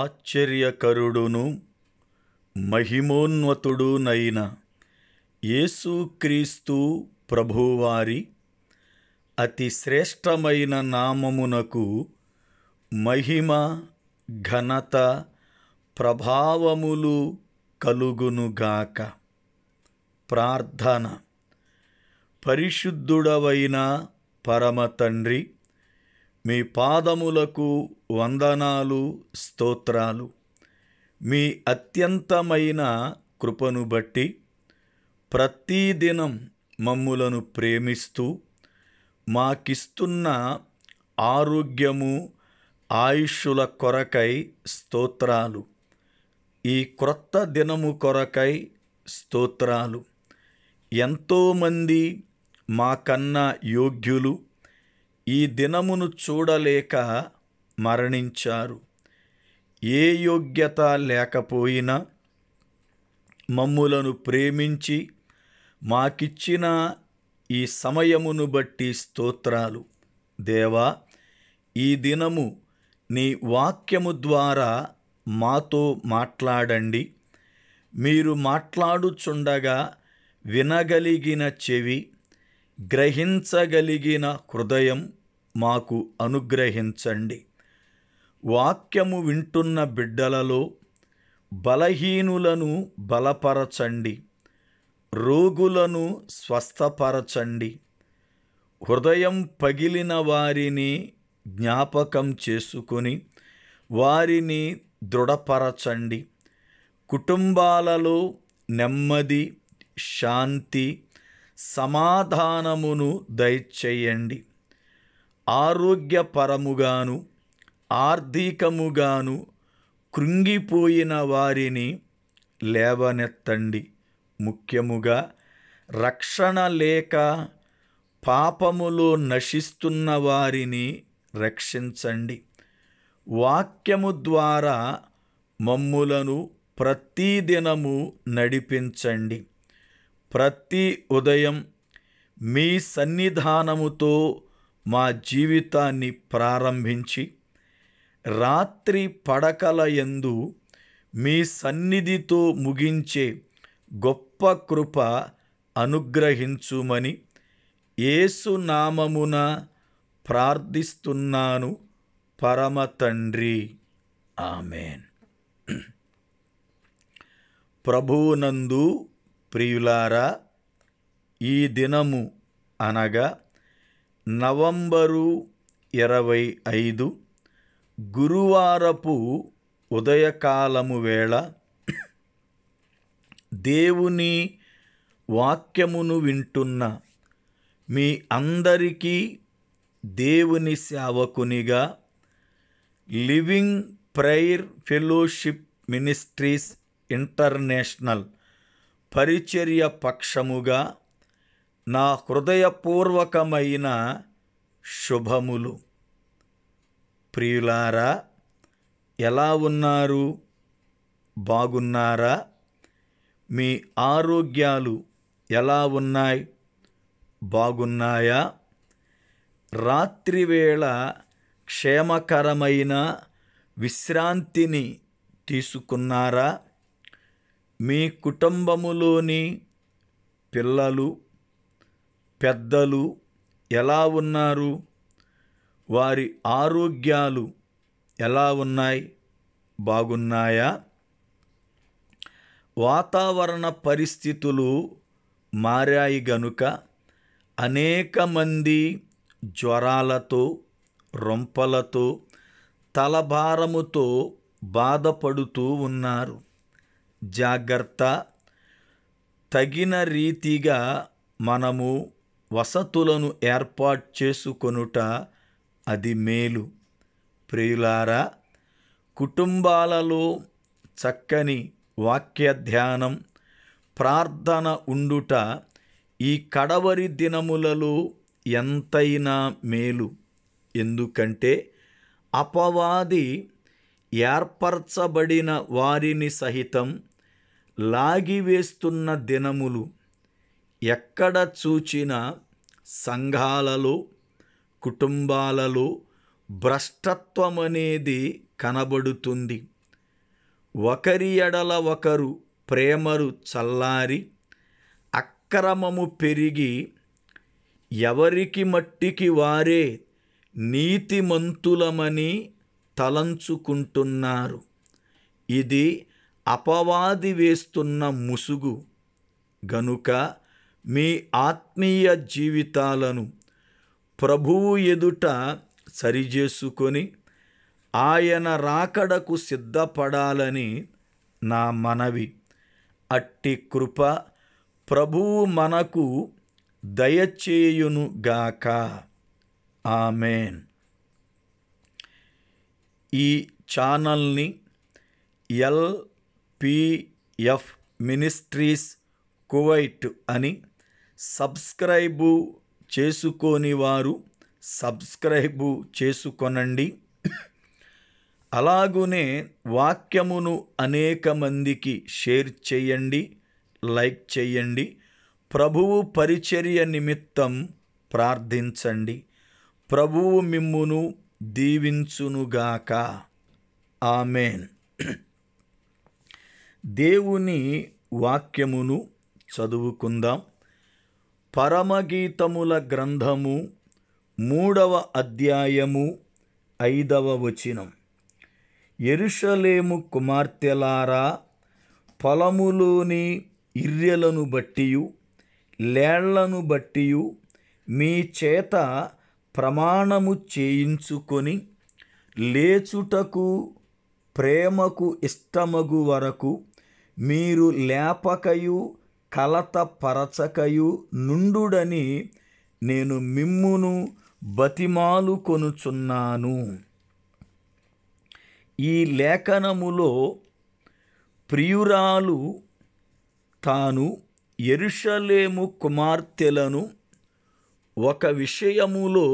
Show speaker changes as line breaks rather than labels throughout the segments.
ఆశ్చర్యకరుడును మహిమోన్వతుడునైన యేసుక్రీస్తు ప్రభువారి అతి శ్రేష్టమైన నామమునకు మహిమ ఘనత ప్రభావములు కలుగునుగాక ప్రార్థన పరిశుద్ధుడవైన పరమతండ్రి మీ పాదములకు వందనాలు స్తోత్రాలు మీ అత్యంతమైన కృపను బట్టి ప్రతీదినం మమ్ములను ప్రేమిస్తూ మాకిస్తున్న ఆరోగ్యము ఆయుష్ల కొరకై స్తోత్రాలు ఈ క్రొత్త దినము కొరకై స్తోత్రాలు ఎంతోమంది మాకన్నా యోగ్యులు ఈ దినమును చూడలేక మరణించారు ఏ యోగ్యత లేకపోయినా మమ్ములను ప్రేమించి మాకిచ్చిన ఈ సమయమును బట్టి స్తోత్రాలు దేవా ఈ దినము నీ వాక్యము ద్వారా మాతో మాట్లాడండి మీరు మాట్లాడుచుండగా వినగలిగిన చెవి గ్రహించగలిగిన హృదయం మాకు అనుగ్రహించండి వాక్యము వింటున్న బిడ్డలలో బలహీనులను బలపరచండి రోగులను స్వస్థపరచండి హృదయం పగిలిన వారిని జ్ఞాపకం చేసుకొని వారిని దృఢపరచండి కుటుంబాలలో నెమ్మది శాంతి సమాధానమును దయచేయండి ఆరోగ్యపరముగాను ఆర్థికముగాను కృంగిపోయిన వారిని లేవనెత్తండి ముఖ్యముగా రక్షణ లేక పాపములో నశిస్తున్న వారిని రక్షించండి వాక్యము ద్వారా మమ్ములను ప్రతిదినము నడిపించండి ప్రతి ఉదయం మీ సన్నిధానముతో మా జీవితాన్ని ప్రారంభించి రాత్రి పడకల ఎందు మీ సన్నిధితో ముగించే గొప్ప కృప అనుగ్రహించుమని ఏసునామమున ప్రార్థిస్తున్నాను పరమ తండ్రి ఆమెన్ ప్రభువునందు ప్రియులారా ఈ దినము అనగా నవంబరు ఇరవై ఐదు గురువారపు ఉదయకాలము వేళ దేవుని వాక్యమును వింటున్న మీ అందరికీ దేవుని సేవకునిగా living prayer fellowship ministries international పరిచర్య పక్షముగా నా హృదయపూర్వకమైన శుభములు ప్రియులారా ఎలా ఉన్నారు బాగున్నారా మీ ఆరోగ్యాలు ఎలా ఉన్నాయి బాగున్నాయా రాత్రివేళ క్షేమకరమైన విశ్రాంతిని తీసుకున్నారా మీ కుటుంబములోని పిల్లలు పెద్దలు ఎలా ఉన్నారు వారి ఆరోగ్యాలు ఎలా ఉన్నాయి బాగున్నాయా వాతావరణ పరిస్థితులు మారాయి గనుక అనేక మంది జ్వరాలతో రొంపలతో తలభారముతో బాధపడుతూ ఉన్నారు జాగ్రత్త తగిన రీతిగా మనము వసతులను ఏర్పాటు చేసుకొనుట అది మేలు ప్రియులారా కుటుంబాలలో చక్కని వాక్య ధ్యానం ప్రార్థన ఉండుట ఈ కడవరి దినములలో ఎంతైనా మేలు ఎందుకంటే అపవాది ఏర్పరచబడిన వారిని సహితం లాగివేస్తున్న దినములు ఎక్కడ చూచిన సంఘాలలో కుటుంబాలలో భ్రష్టత్వం అనేది కనబడుతుంది ఒకరి ఎడల ఒకరు ప్రేమరు చల్లారి అక్రమము పెరిగి ఎవరికి మట్టికి వారే నీతిమంతులమని తలంచుకుంటున్నారు ఇది అపవాది వేస్తున్న ముసుగు గనుక మీ ఆత్మీయ జీవితాలను ప్రభువు ఎదుట సరిచేసుకొని ఆయన రాకడకు సిద్ధపడాలని నా మనవి అట్టి కృప ప్రభువు మనకు దయచేయునుగాక ఆమెన్ ఈ ఛానల్ని ఎల్పిఎఫ్ మినిస్ట్రీస్ కువైట్ అని సబ్స్క్రైబు చేసుకోని వారు సబ్స్క్రైబు చేసుకొనండి అలాగునే వాక్యమును అనేక మందికి షేర్ చేయండి లైక్ చేయండి ప్రభువు పరిచర్య నిమిత్తం ప్రార్థించండి ప్రభువు మిమ్మును దీవించునుగాక ఆమెన్ దేవుని వాక్యమును చదువుకుందాం పరమగీతముల గ్రంథము మూడవ అధ్యాయము ఐదవ వచనం ఎరుషలేము కుమార్తెలారా పొలములోని ఇర్రెలను బట్టియు లేళ్లను బట్టియు మీ చేత ప్రమాణము చేయించుకొని లేచుటకు ప్రేమకు ఇష్టమగు వరకు మీరు లేపకయు కలతపరచకయు నుండుడని నేను మిమ్మును బతిమాలు కొనుచున్నాను ఈ లేఖనములో ప్రియురాలు తాను ఎరుషలేము కుమార్తెలను ఒక విషయములో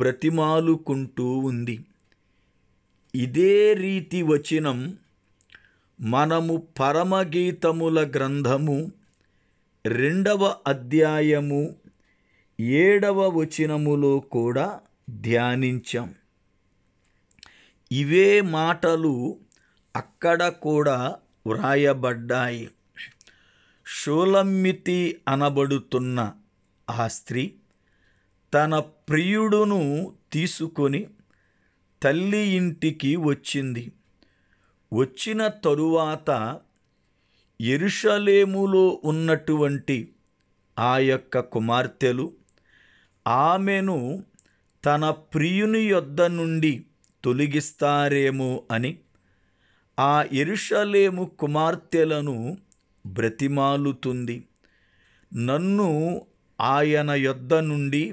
బ్రతిమాలుకుంటూ ఉంది ఇదే రీతి వచనం మనము పరమగీతముల గ్రంథము రెండవ అధ్యాయము ఏడవ వచనములో కూడా ధ్యానించాం ఇవే మాటలు అక్కడ కూడా వ్రాయబడ్డాయి షోలమ్మితి అనబడుతున్న ఆ స్త్రీ తన ప్రియుడును తీసుకొని తల్లి ఇంటికి వచ్చింది వచ్చిన తరువాత ఎరుషలేములో ఉన్నటువంటి ఆ యొక్క కుమార్తెలు ఆమెను తన ప్రియుని యొద్ద నుండి తొలగిస్తారేమో అని ఆ ఎరుషలేము కుమార్తెలను బ్రతిమాలుతుంది నన్ను ఆయన యొద్ద నుండి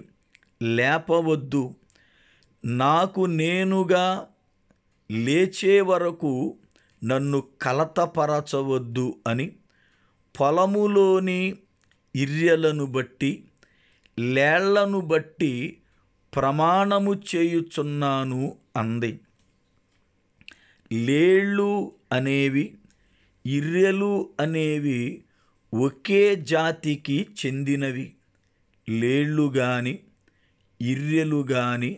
లేపవద్దు నాకు నేనుగా లేచే వరకు నన్ను కలతపరచవద్దు అని పొలములోని ఇర్యలను బట్టి లేళ్లను బట్టి ప్రమాణము చేయుచున్నాను అంది లేళ్ళు అనేవి ఇర్రెలు అనేవి ఒకే జాతికి చెందినవి లేళ్ళు గాని ఇర్రెలు గాని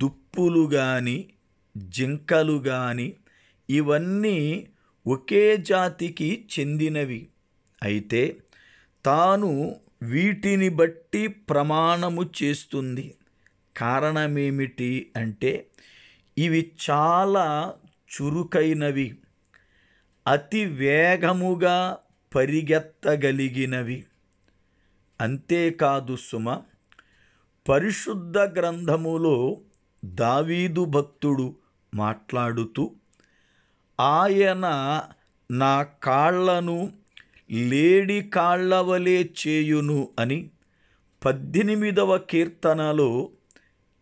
దుప్పులు గాని జింకలు కానీ ఇవన్నీ ఒకే జాతికి చెందినవి అయితే తాను వీటిని బట్టి ప్రమాణము చేస్తుంది కారణమేమిటి అంటే ఇవి చాలా చురుకైనవి అతి వేగముగా పరిగెత్తగలిగినవి అంతేకాదు సుమ పరిశుద్ధ గ్రంథములో దావీదు భక్తుడు మాట్లాడుతూ ఆయన నా కాళ్లను లేడి కాళ్ళవలే చేయును అని పద్దెనిమిదవ కీర్తనలో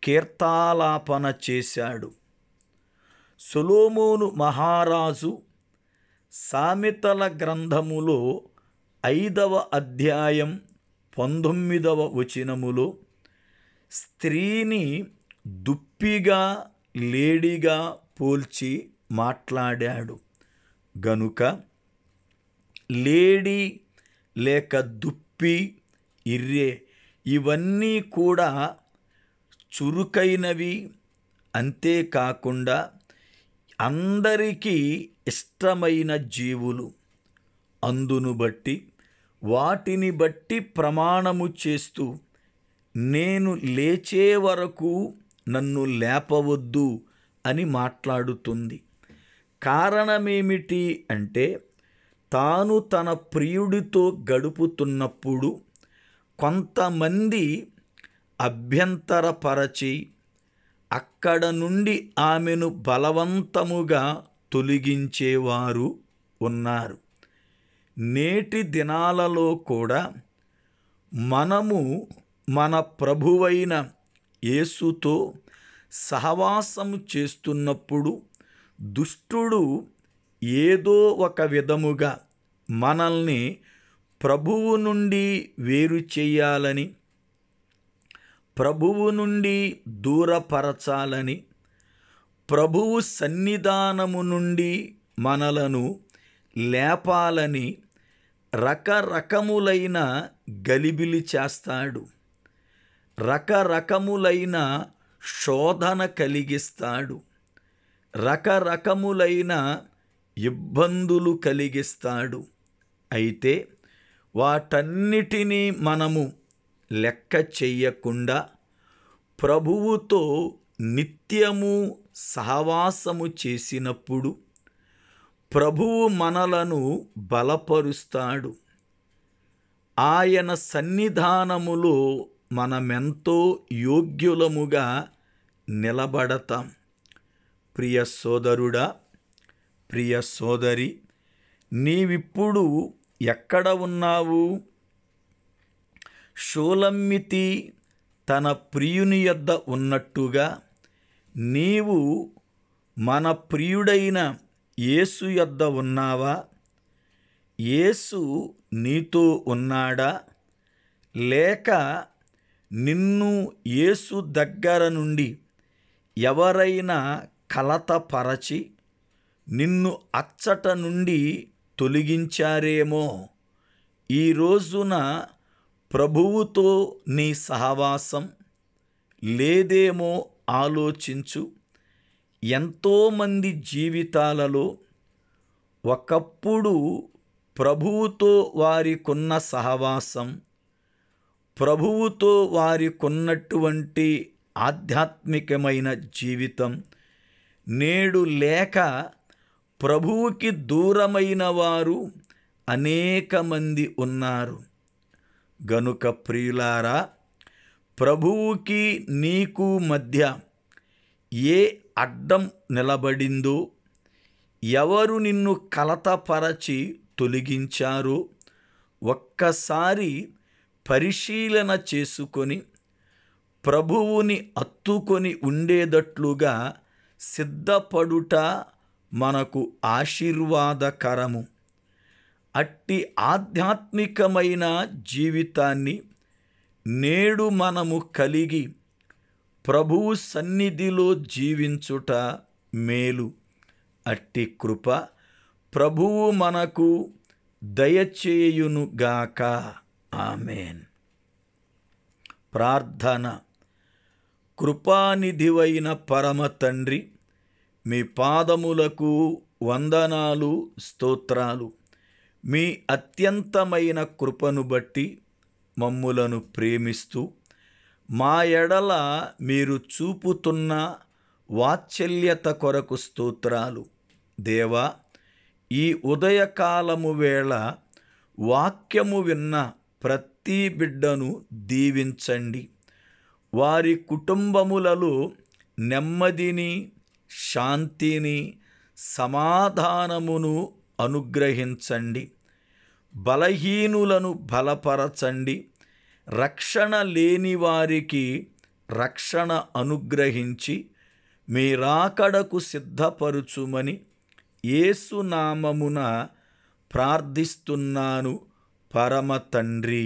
కీర్తాలాపన చేశాడు సులోమోను మహారాజు సామెతల గ్రంథములో ఐదవ అధ్యాయం పంతొమ్మిదవ వచనములో స్త్రీని దుప్పిగా లేడిగా పోల్చి మాట్లాడాడు గనుక లేడీ లేక దుప్పి ఇర్రే ఇవన్నీ కూడా చురుకైనవి అంతేకాకుండా అందరికీ ఇష్టమైన జీవులు అందును బట్టి వాటిని బట్టి ప్రమాణము చేస్తూ నేను లేచే వరకు నన్ను లేపవద్దు అని మాట్లాడుతుంది కారణమేమిటి అంటే తాను తన ప్రియుడితో గడుపుతున్నప్పుడు కొంతమంది అభ్యంతరపరచి అక్కడ నుండి ఆమెను బలవంతముగా తొలగించేవారు ఉన్నారు నేటి దినాలలో కూడా మనము మన ప్రభువైన యేసుతో సహవాసం చేస్తున్నప్పుడు దుష్టుడు ఏదో ఒక విధముగా మనల్ని ప్రభువు నుండి వేరు చేయాలని ప్రభువు నుండి దూరపరచాలని ప్రభువు సన్నిధానము నుండి మనలను లేపాలని రకరకములైన గలిబిలి చేస్తాడు రకరకములైన శోధన కలిగిస్తాడు రకరకములైన ఇబ్బందులు కలిగిస్తాడు అయితే వాటన్నిటినీ మనము లెక్క చెయ్యకుండా ప్రభువుతో నిత్యము సహవాసము చేసినప్పుడు ప్రభువు మనలను బలపరుస్తాడు ఆయన సన్నిధానములో మనమెంతో యోగ్యులముగా నిలబడతాం ప్రియ సోదరుడా ప్రియ సోదరి నీవిప్పుడు ఎక్కడ ఉన్నావు షోలమ్మితి తన ప్రియుని యొద్ద ఉన్నట్టుగా నీవు మన ప్రియుడైన యేసు యొద్ద ఉన్నావా యేసు నీతో ఉన్నాడా లేక నిన్ను యేసు దగ్గర నుండి ఎవరైనా కలతపరచి నిన్ను అచ్చట నుండి తొలగించారేమో ఈ రోజున ప్రభువుతో నీ సహవాసం లేదేమో ఆలోచించు ఎంతోమంది జీవితాలలో ఒకప్పుడు ప్రభువుతో వారికున్న సహవాసం ప్రభువుతో వారికున్నటువంటి ఆధ్యాత్మికమైన జీవితం నేడు లేక ప్రభువుకి దూరమైన వారు అనేక మంది ఉన్నారు గనుక ప్రియులారా ప్రభువుకి నీకు మధ్య ఏ అడ్డం నిలబడిందో ఎవరు నిన్ను కలతపరచి తొలగించారో ఒక్కసారి పరిశీలన చేసుకొని ప్రభువుని అత్తుకొని ఉండేటట్లుగా సిద్ధపడుట మనకు ఆశీర్వాదకరము అట్టి ఆధ్యాత్మికమైన జీవితాన్ని నేడు మనము కలిగి ప్రభువు సన్నిధిలో జీవించుట మేలు అట్టి కృప ప్రభువు మనకు దయచేయునుగాక ఆమెన్ ప్రార్థన కృపానిధివైన పరమ తండ్రి మీ పాదములకు వందనాలు స్తోత్రాలు మీ అత్యంతమైన కృపను బట్టి మమ్ములను ప్రేమిస్తూ మా ఎడల మీరు చూపుతున్న వాత్సల్యత కొరకు స్తోత్రాలు దేవా ఈ ఉదయకాలము వేళ వాక్యము విన్న ప్రతి బిడ్డను దీవించండి వారి కుటుంబములలో నెమ్మదిని శాంతిని సమాధానమును అనుగ్రహించండి బలహీనులను బలపరచండి రక్షణ లేని వారికి రక్షణ అనుగ్రహించి మీరాకడకు సిద్ధపరుచుమని ఏసునామమున ప్రార్థిస్తున్నాను పరమ తండ్రి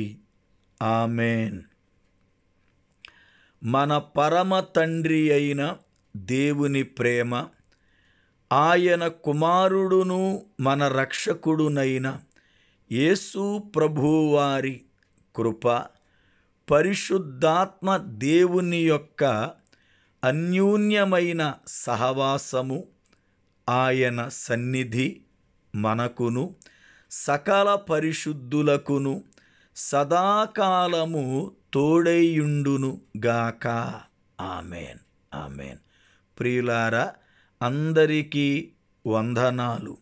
ఆమెన్ మన పరమ తండ్రి అయిన దేవుని ప్రేమ ఆయన కుమారుడును మన రక్షకుడునైన యేసు ప్రభువారి కృప పరిశుద్ధాత్మ దేవుని యొక్క అన్యూన్యమైన సహవాసము ఆయన సన్నిధి మనకును సకల పరిశుద్ధులకును సదాకాలము తోడైయుండును గాక ఆమెన్ ఆమెన్ ప్రియులారా అందరికీ వందనాలు